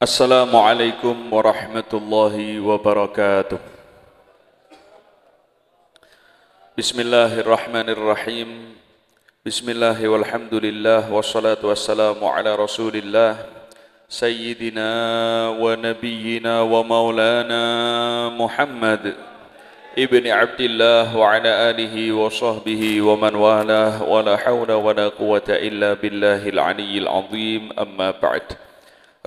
السلام عليكم ورحمة الله وبركاته بسم الله الرحمن الرحيم بسم الله والحمد لله والصلاة والسلام على رسول الله سيدنا ونبينا ومولانا محمد ابن عبد الله وعلى آله وصحبه ومن والاه ولا حول ولا قوة إلا بالله العلي العظيم أما بعد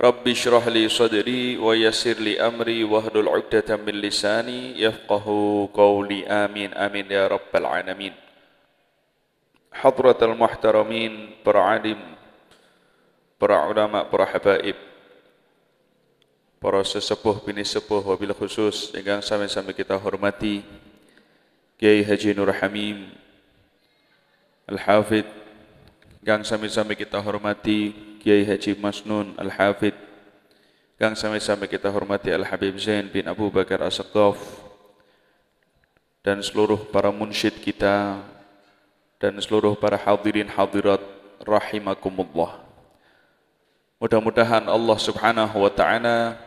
ربي اشرح لي صدري ويسر لي امري واهلل عقدة من لساني يفقه قولي امين امين يا رب العالمين حضرة المحترمين برا علم برا علماء برا حبائب برا سسبوه بني سبوه وبالخصوص dengan sama-sama kita hormati Kiai Haji Nur Hamim Al-Hafidh yang sama-sama kita hormati Kiai Haji Masnun Al-Hafid Kang sampai-sampai kita hormati Al-Habib Zain bin Abu Bakar As-Saqqaf dan seluruh para munsyid kita dan seluruh para hadirin hadirat rahimakumullah. Mudah-mudahan Allah Subhanahu wa taala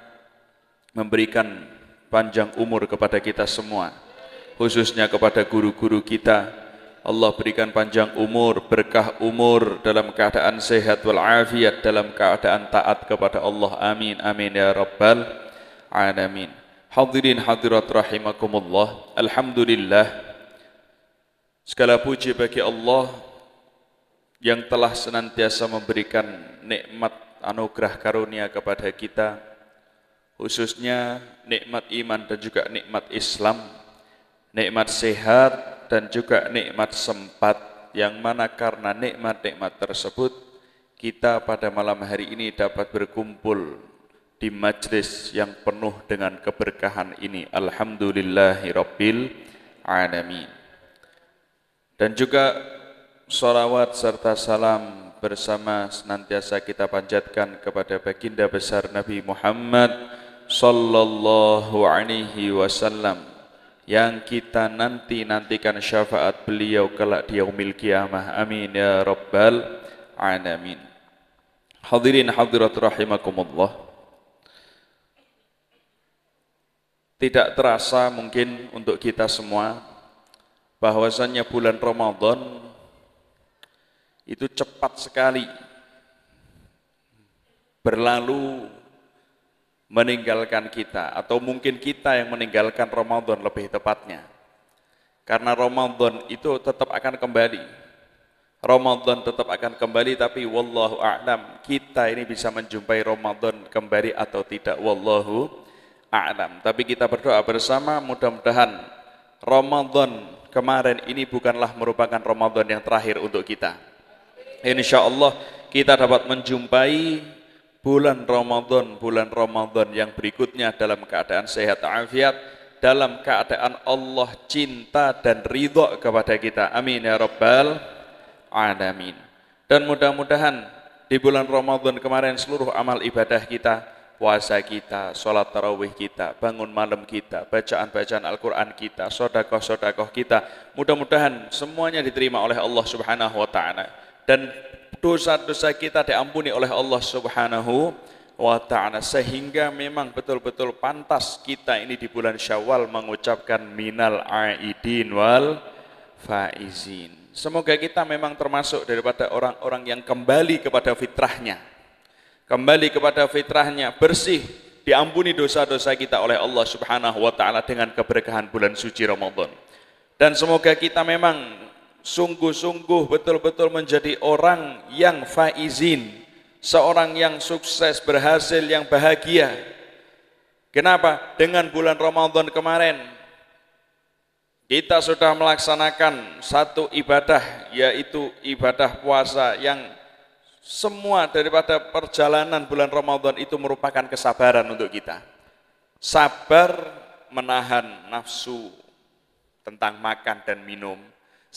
memberikan panjang umur kepada kita semua, khususnya kepada guru-guru kita, Allah berikan panjang umur, berkah umur dalam keadaan sehat walafiat, dalam keadaan taat kepada Allah. Amin, amin ya Rabbal Alamin. Hadirin hadirat rahimakumullah. Alhamdulillah. Segala puji bagi Allah yang telah senantiasa memberikan nikmat anugerah karunia kepada kita khususnya nikmat iman dan juga nikmat Islam nikmat sehat dan juga nikmat sempat yang mana karena nikmat-nikmat tersebut kita pada malam hari ini dapat berkumpul di majlis yang penuh dengan keberkahan ini Alhamdulillahirabbil alamin dan juga salawat serta salam bersama senantiasa kita panjatkan kepada baginda besar Nabi Muhammad sallallahu alaihi wasallam yang kita nanti-nantikan syafaat beliau kelak di yaumil kiamah. Amin ya rabbal alamin. Hadirin hadirat rahimakumullah. Tidak terasa mungkin untuk kita semua bahwasannya bulan Ramadan itu cepat sekali berlalu meninggalkan kita atau mungkin kita yang meninggalkan Ramadan lebih tepatnya. Karena Ramadan itu tetap akan kembali. Ramadan tetap akan kembali tapi wallahu a'lam kita ini bisa menjumpai Ramadan kembali atau tidak wallahu a'lam. Tapi kita berdoa bersama mudah-mudahan Ramadan kemarin ini bukanlah merupakan Ramadan yang terakhir untuk kita. Insya Allah kita dapat menjumpai bulan Ramadan, bulan Ramadan yang berikutnya dalam keadaan sehat afiat, dalam keadaan Allah cinta dan ridho kepada kita. Amin ya Rabbal Alamin. Dan mudah-mudahan di bulan Ramadan kemarin seluruh amal ibadah kita, puasa kita, sholat tarawih kita, bangun malam kita, bacaan-bacaan Al-Quran kita, sodakoh-sodakoh kita, mudah-mudahan semuanya diterima oleh Allah Subhanahu Wa Ta'ala. Dan dosa-dosa kita diampuni oleh Allah Subhanahu wa ta'ala sehingga memang betul-betul pantas kita ini di bulan Syawal mengucapkan minal aidin wal faizin. Semoga kita memang termasuk daripada orang-orang yang kembali kepada fitrahnya. Kembali kepada fitrahnya, bersih, diampuni dosa-dosa kita oleh Allah Subhanahu wa taala dengan keberkahan bulan suci Ramadan. Dan semoga kita memang sungguh-sungguh betul-betul menjadi orang yang faizin, seorang yang sukses, berhasil, yang bahagia. Kenapa? Dengan bulan Ramadan kemarin kita sudah melaksanakan satu ibadah yaitu ibadah puasa yang semua daripada perjalanan bulan Ramadan itu merupakan kesabaran untuk kita. Sabar menahan nafsu tentang makan dan minum,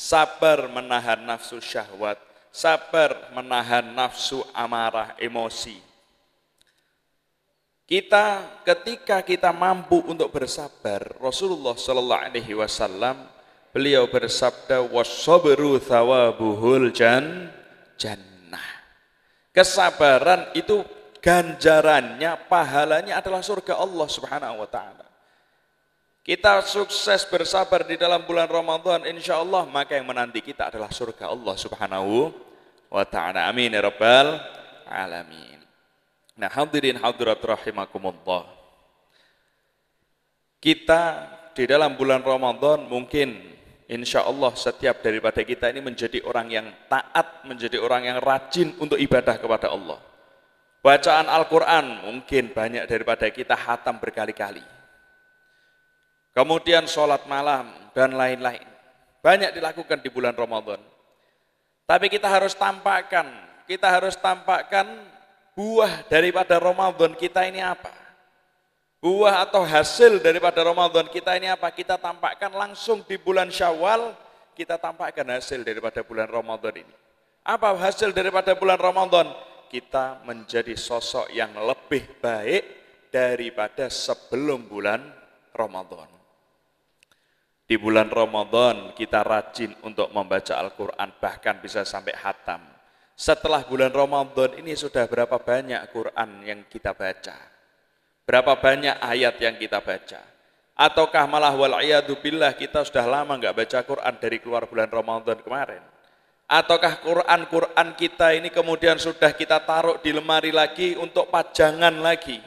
sabar menahan nafsu syahwat, sabar menahan nafsu amarah emosi. Kita ketika kita mampu untuk bersabar, Rasulullah Shallallahu Alaihi Wasallam beliau bersabda wasabru thawabuhul jan jannah. Kesabaran itu ganjarannya, pahalanya adalah surga Allah Subhanahu wa taala. Kita sukses bersabar di dalam bulan Ramadan insya Allah maka yang menanti kita adalah surga Allah subhanahu wa ta'ala amin ya rabbal alamin. Nah hadirin hadirat rahimakumullah. Kita di dalam bulan Ramadan mungkin insya Allah setiap daripada kita ini menjadi orang yang taat, menjadi orang yang rajin untuk ibadah kepada Allah. Bacaan Al-Quran mungkin banyak daripada kita hatam berkali-kali kemudian sholat malam, dan lain-lain. Banyak dilakukan di bulan Ramadan. Tapi kita harus tampakkan, kita harus tampakkan buah daripada Ramadan kita ini apa. Buah atau hasil daripada Ramadan kita ini apa? Kita tampakkan langsung di bulan Syawal, kita tampakkan hasil daripada bulan Ramadan ini. Apa hasil daripada bulan Ramadan? Kita menjadi sosok yang lebih baik daripada sebelum bulan Ramadan. Di bulan Ramadan kita rajin untuk membaca Al-Quran, bahkan bisa sampai hatam. Setelah bulan Ramadan ini sudah berapa banyak Quran yang kita baca? Berapa banyak ayat yang kita baca? Ataukah malah wal'iyadu billah kita sudah lama nggak baca Quran dari keluar bulan Ramadan kemarin? Ataukah Quran-Quran kita ini kemudian sudah kita taruh di lemari lagi untuk pajangan lagi?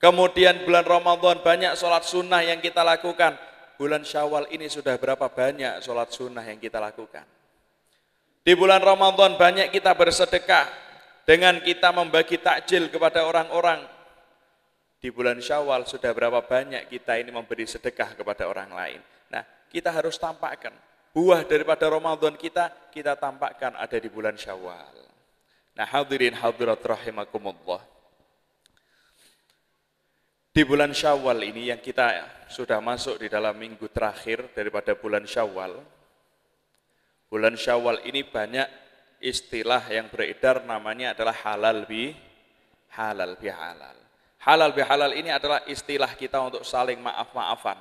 Kemudian bulan Ramadan banyak sholat sunnah yang kita lakukan bulan Syawal ini sudah berapa banyak sholat sunnah yang kita lakukan. Di bulan Ramadan banyak kita bersedekah dengan kita membagi takjil kepada orang-orang. Di bulan Syawal sudah berapa banyak kita ini memberi sedekah kepada orang lain. Nah, kita harus tampakkan buah daripada Ramadan kita, kita tampakkan ada di bulan Syawal. Nah, hadirin hadirat rahimakumullah. Di bulan Syawal ini yang kita sudah masuk di dalam minggu terakhir daripada bulan Syawal. Bulan Syawal ini banyak istilah yang beredar namanya adalah halal bi halal bi halal. Halal bi halal ini adalah istilah kita untuk saling maaf-maafan.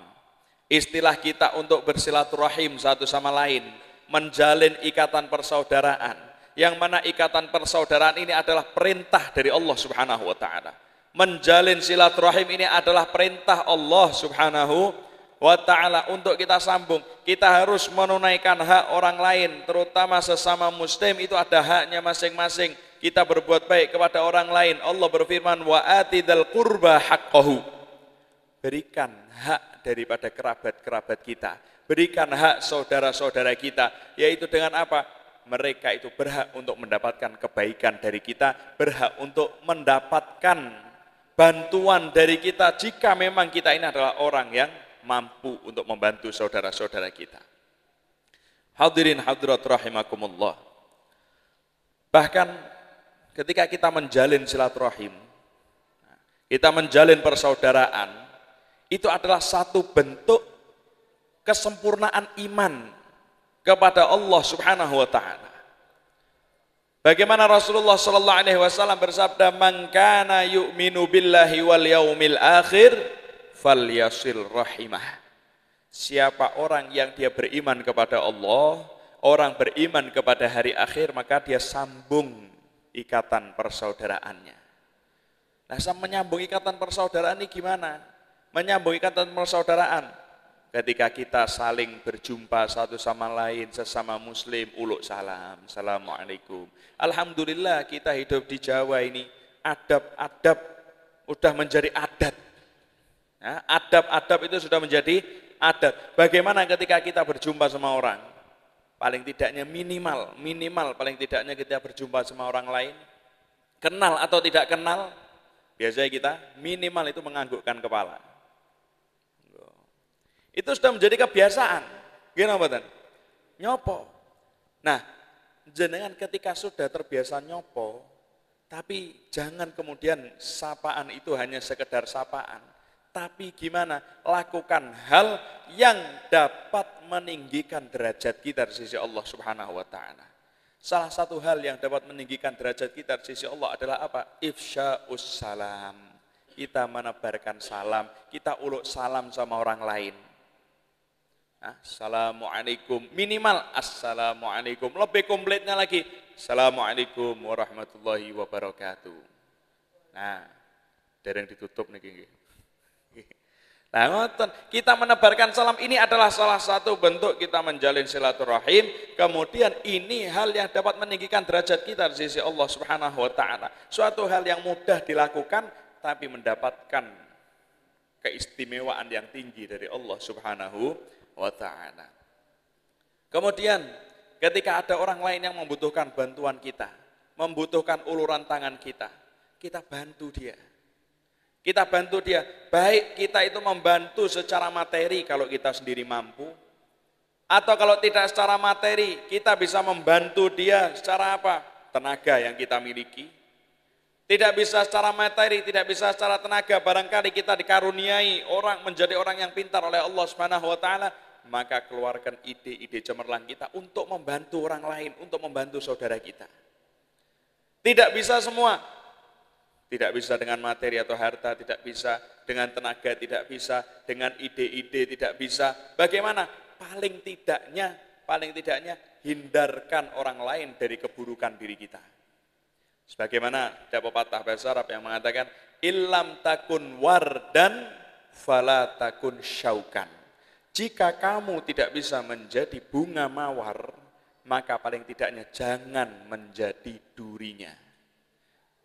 Istilah kita untuk bersilaturahim satu sama lain, menjalin ikatan persaudaraan. Yang mana ikatan persaudaraan ini adalah perintah dari Allah Subhanahu wa taala menjalin silaturahim ini adalah perintah Allah Subhanahu wa taala untuk kita sambung. Kita harus menunaikan hak orang lain, terutama sesama muslim itu ada haknya masing-masing. Kita berbuat baik kepada orang lain. Allah berfirman wa atidal qurba haqqahu. Berikan hak daripada kerabat-kerabat kita. Berikan hak saudara-saudara kita, yaitu dengan apa? Mereka itu berhak untuk mendapatkan kebaikan dari kita, berhak untuk mendapatkan bantuan dari kita jika memang kita ini adalah orang yang mampu untuk membantu saudara-saudara kita. Hadirin hadirat rahimakumullah. Bahkan ketika kita menjalin silaturahim, kita menjalin persaudaraan, itu adalah satu bentuk kesempurnaan iman kepada Allah Subhanahu wa taala. Bagaimana Rasulullah sallallahu alaihi wasallam bersabda, "Man kana yu'minu billahi wal yaumil akhir falyasil rahimah." Siapa orang yang dia beriman kepada Allah, orang beriman kepada hari akhir, maka dia sambung ikatan persaudaraannya. Nah, sama menyambung ikatan persaudaraan ini gimana? Menyambung ikatan persaudaraan ketika kita saling berjumpa satu sama lain sesama muslim uluk salam assalamualaikum alhamdulillah kita hidup di Jawa ini adab-adab sudah menjadi adat ya, adab-adab ya, itu sudah menjadi adat bagaimana ketika kita berjumpa sama orang paling tidaknya minimal minimal paling tidaknya kita berjumpa sama orang lain kenal atau tidak kenal biasanya kita minimal itu menganggukkan kepala itu sudah menjadi kebiasaan. Gimana mboten? Nyopo. Nah, jenengan ketika sudah terbiasa nyopo, tapi jangan kemudian sapaan itu hanya sekedar sapaan. Tapi gimana? Lakukan hal yang dapat meninggikan derajat kita di sisi Allah Subhanahu wa taala. Salah satu hal yang dapat meninggikan derajat kita di sisi Allah adalah apa? us salam. Kita menebarkan salam, kita uluk salam sama orang lain. Assalamualaikum. Minimal Assalamualaikum. Lebih komplitnya lagi. Assalamualaikum warahmatullahi wabarakatuh. Nah, dereng ditutup nih gini. Nah, ngoten. Kita menebarkan salam ini adalah salah satu bentuk kita menjalin silaturahim. Kemudian ini hal yang dapat meninggikan derajat kita di sisi Allah Subhanahu wa taala. Suatu hal yang mudah dilakukan tapi mendapatkan keistimewaan yang tinggi dari Allah Subhanahu wa taala. Kemudian ketika ada orang lain yang membutuhkan bantuan kita, membutuhkan uluran tangan kita, kita bantu dia. Kita bantu dia, baik kita itu membantu secara materi kalau kita sendiri mampu, atau kalau tidak secara materi, kita bisa membantu dia secara apa? Tenaga yang kita miliki, tidak bisa secara materi, tidak bisa secara tenaga. Barangkali kita dikaruniai orang menjadi orang yang pintar oleh Allah Subhanahu wa taala, maka keluarkan ide-ide cemerlang kita untuk membantu orang lain, untuk membantu saudara kita. Tidak bisa semua. Tidak bisa dengan materi atau harta, tidak bisa dengan tenaga, tidak bisa dengan ide-ide, tidak bisa. Bagaimana? Paling tidaknya, paling tidaknya hindarkan orang lain dari keburukan diri kita. Sebagaimana ada pepatah bahasa Arab yang mengatakan, Ilam takun wardan, fala takun syaukan. Jika kamu tidak bisa menjadi bunga mawar, maka paling tidaknya jangan menjadi durinya.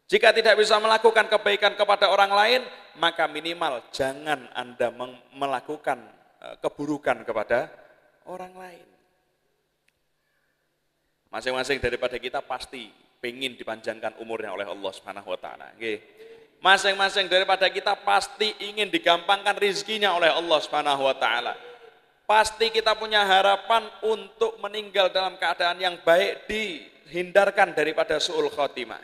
Jika tidak bisa melakukan kebaikan kepada orang lain, maka minimal jangan Anda melakukan e, keburukan kepada orang lain. Masing-masing daripada kita pasti pengin dipanjangkan umurnya oleh Allah Subhanahu wa taala. Masing-masing daripada kita pasti ingin digampangkan rizkinya oleh Allah Subhanahu wa taala. Pasti kita punya harapan untuk meninggal dalam keadaan yang baik dihindarkan daripada suul khotimah.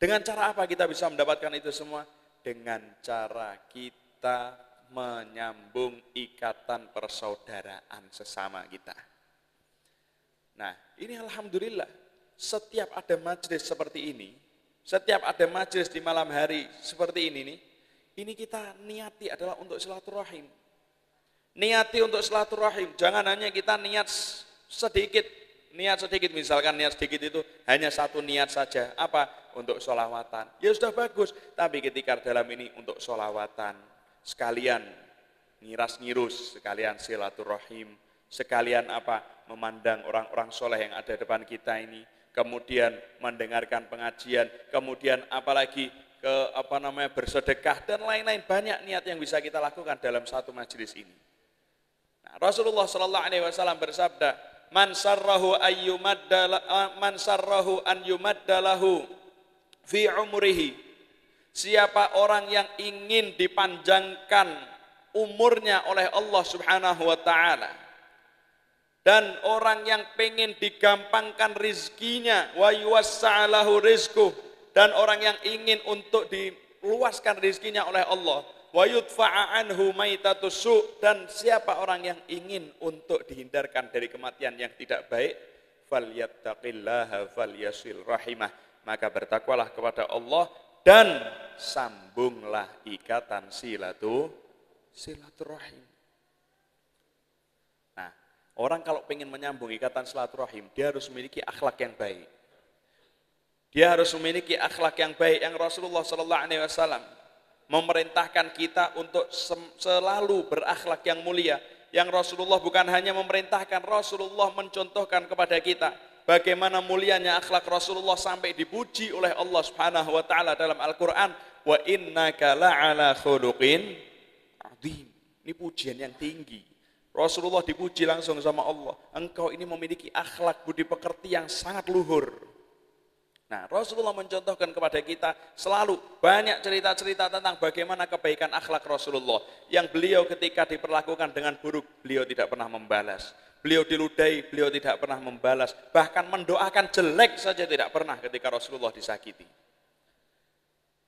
Dengan cara apa kita bisa mendapatkan itu semua? Dengan cara kita menyambung ikatan persaudaraan sesama kita. Nah, ini alhamdulillah setiap ada majelis seperti ini, setiap ada majelis di malam hari seperti ini nih, ini kita niati adalah untuk silaturahim. Niati untuk silaturahim, jangan hanya kita niat sedikit, niat sedikit misalkan niat sedikit itu hanya satu niat saja, apa? Untuk sholawatan. Ya sudah bagus, tapi ketika dalam ini untuk sholawatan, sekalian ngiras ngirus, sekalian silaturahim, sekalian apa memandang orang-orang soleh yang ada depan kita ini, kemudian mendengarkan pengajian, kemudian apalagi ke apa namanya bersedekah dan lain-lain banyak niat yang bisa kita lakukan dalam satu majelis ini. Nah, Rasulullah Shallallahu Alaihi Wasallam bersabda, "Man sarrahu man an yumaddalahu fi umrihi." Siapa orang yang ingin dipanjangkan umurnya oleh Allah Subhanahu wa taala, dan orang yang pengen digampangkan rizkinya wa yuwassa'alahu rizku dan orang yang ingin untuk diluaskan rizkinya oleh Allah wa yudfa'a anhu maitatussu dan siapa orang yang ingin untuk dihindarkan dari kematian yang tidak baik falyattaqillaha falyasil rahimah maka bertakwalah kepada Allah dan sambunglah ikatan silatu silaturahim Orang kalau pengen menyambung ikatan silaturahim, dia harus memiliki akhlak yang baik. Dia harus memiliki akhlak yang baik yang Rasulullah Shallallahu Alaihi Wasallam memerintahkan kita untuk selalu berakhlak yang mulia. Yang Rasulullah bukan hanya memerintahkan, Rasulullah mencontohkan kepada kita bagaimana mulianya akhlak Rasulullah sampai dipuji oleh Allah Subhanahu wa taala dalam Al-Qur'an, "Wa kala ala khuluqin Ini pujian yang tinggi. Rasulullah dipuji langsung sama Allah. Engkau ini memiliki akhlak budi pekerti yang sangat luhur. Nah, Rasulullah mencontohkan kepada kita selalu banyak cerita-cerita tentang bagaimana kebaikan akhlak Rasulullah yang beliau ketika diperlakukan dengan buruk, beliau tidak pernah membalas. Beliau diludahi, beliau tidak pernah membalas, bahkan mendoakan jelek saja tidak pernah ketika Rasulullah disakiti.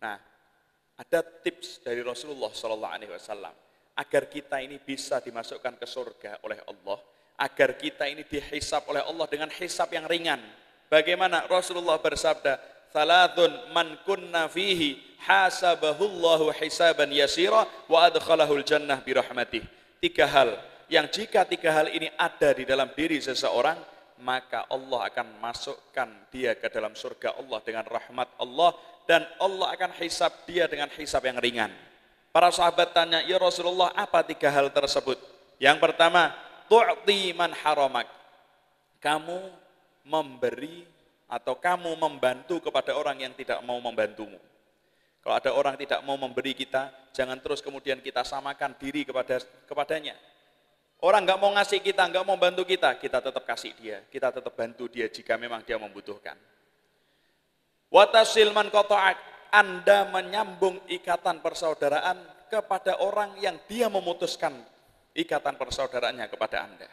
Nah, ada tips dari Rasulullah Shallallahu alaihi wasallam agar kita ini bisa dimasukkan ke surga oleh Allah, agar kita ini dihisap oleh Allah dengan hisap yang ringan. Bagaimana Rasulullah bersabda, "Thalathun man kunna fihi hasabahullahu hisaban yasira wa adkhalahul jannah bi rahmatih." Tiga hal yang jika tiga hal ini ada di dalam diri seseorang, maka Allah akan masukkan dia ke dalam surga Allah dengan rahmat Allah dan Allah akan hisap dia dengan hisap yang ringan. Para sahabat tanya, ya Rasulullah apa tiga hal tersebut? Yang pertama, tu'ti man haramak. Kamu memberi atau kamu membantu kepada orang yang tidak mau membantumu. Kalau ada orang tidak mau memberi kita, jangan terus kemudian kita samakan diri kepada kepadanya. Orang nggak mau ngasih kita, nggak mau bantu kita, kita tetap kasih dia, kita tetap bantu dia jika memang dia membutuhkan. Watasil man kotoak, anda menyambung ikatan persaudaraan kepada orang yang dia memutuskan ikatan persaudaraannya kepada Anda.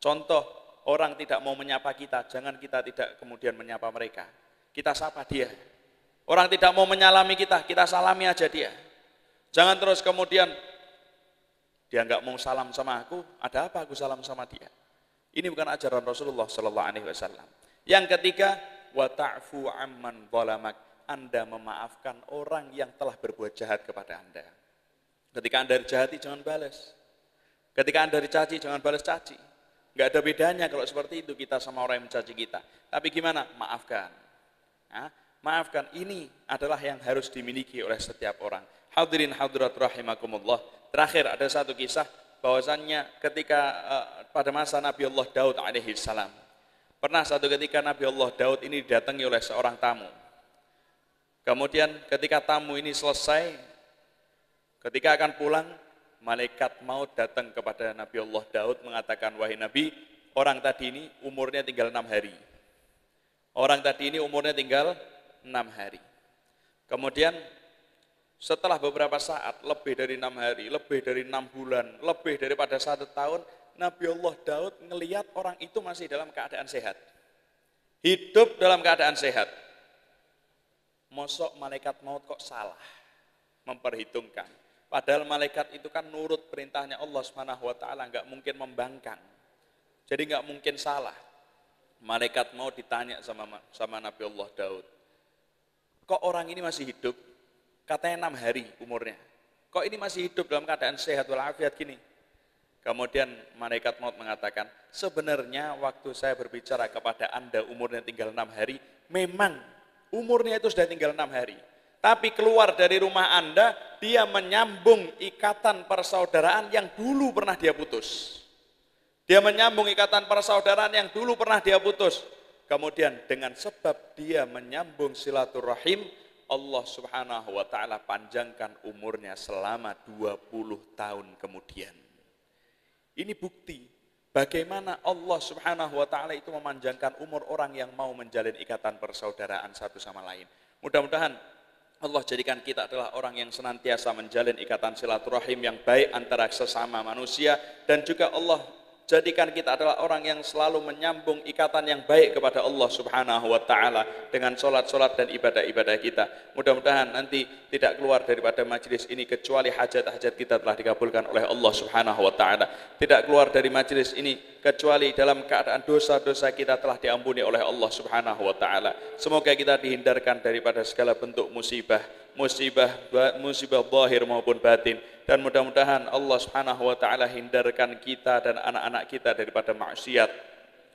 Contoh, orang tidak mau menyapa kita, jangan kita tidak kemudian menyapa mereka. Kita sapa dia. Orang tidak mau menyalami kita, kita salami aja dia. Jangan terus kemudian dia nggak mau salam sama aku, ada apa aku salam sama dia? Ini bukan ajaran Rasulullah Sallallahu Alaihi Wasallam. Yang ketiga, wa ta'fu amman anda memaafkan orang yang telah berbuat jahat kepada Anda. Ketika Anda dijahati, jangan balas. Ketika Anda dicaci, jangan balas caci. Enggak ada bedanya kalau seperti itu kita sama orang yang mencaci kita. Tapi gimana? Maafkan. Nah, maafkan. Ini adalah yang harus dimiliki oleh setiap orang. Hadirin hadirat rahimakumullah. Terakhir ada satu kisah bahwasannya ketika eh, pada masa Nabi Allah Daud alaihi salam. Pernah satu ketika Nabi Allah Daud ini didatangi oleh seorang tamu. Kemudian ketika tamu ini selesai, ketika akan pulang, malaikat maut datang kepada Nabi Allah Daud mengatakan, wahai Nabi, orang tadi ini umurnya tinggal enam hari. Orang tadi ini umurnya tinggal enam hari. Kemudian setelah beberapa saat, lebih dari enam hari, lebih dari enam bulan, lebih daripada satu tahun, Nabi Allah Daud melihat orang itu masih dalam keadaan sehat. Hidup dalam keadaan sehat mosok malaikat maut kok salah memperhitungkan. Padahal malaikat itu kan nurut perintahnya Allah Subhanahu wa taala, enggak mungkin membangkang. Jadi enggak mungkin salah. Malaikat maut ditanya sama sama Nabi Allah Daud. Kok orang ini masih hidup? Katanya enam hari umurnya. Kok ini masih hidup dalam keadaan sehat walafiat gini? Kemudian malaikat maut mengatakan, sebenarnya waktu saya berbicara kepada anda umurnya tinggal enam hari, memang Umurnya itu sudah tinggal enam hari. Tapi keluar dari rumah Anda, dia menyambung ikatan persaudaraan yang dulu pernah dia putus. Dia menyambung ikatan persaudaraan yang dulu pernah dia putus. Kemudian dengan sebab dia menyambung silaturahim, Allah subhanahu wa ta'ala panjangkan umurnya selama 20 tahun kemudian. Ini bukti Bagaimana Allah subhanahu wa ta'ala itu memanjangkan umur orang yang mau menjalin ikatan persaudaraan satu sama lain. Mudah-mudahan Allah jadikan kita adalah orang yang senantiasa menjalin ikatan silaturahim yang baik antara sesama manusia dan juga Allah Jadikan kita adalah orang yang selalu menyambung ikatan yang baik kepada Allah Subhanahu wa taala dengan salat-salat dan ibadah-ibadah kita. Mudah-mudahan nanti tidak keluar daripada majelis ini kecuali hajat-hajat kita telah dikabulkan oleh Allah Subhanahu wa taala. Tidak keluar dari majelis ini kecuali dalam keadaan dosa-dosa kita telah diampuni oleh Allah Subhanahu wa taala. Semoga kita dihindarkan daripada segala bentuk musibah, musibah musibah zahir maupun batin dan mudah-mudahan Allah Subhanahu wa taala hindarkan kita dan anak-anak kita daripada maksiat.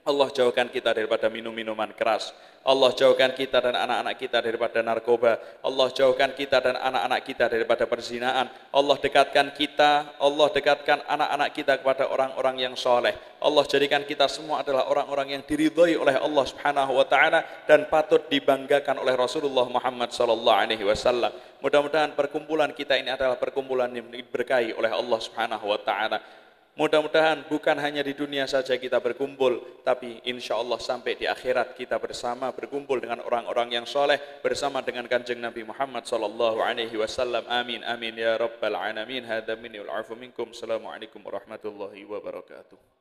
Allah jauhkan kita daripada minum-minuman keras. Allah jauhkan kita dan anak-anak kita daripada narkoba. Allah jauhkan kita dan anak-anak kita daripada perzinaan. Allah dekatkan kita, Allah dekatkan anak-anak kita kepada orang-orang yang soleh. Allah jadikan kita semua adalah orang-orang yang diridhoi oleh Allah Subhanahu wa taala dan patut dibanggakan oleh Rasulullah Muhammad sallallahu alaihi wasallam. Mudah-mudahan perkumpulan kita ini adalah perkumpulan yang diberkahi oleh Allah Subhanahu wa taala. Mudah-mudahan bukan hanya di dunia saja kita berkumpul, tapi insya Allah sampai di akhirat kita bersama berkumpul dengan orang-orang yang soleh, bersama dengan kanjeng Nabi Muhammad sallallahu alaihi wasallam. Amin, amin ya rabbal alamin. Hada minni wal afu minkum. Assalamualaikum warahmatullahi wabarakatuh.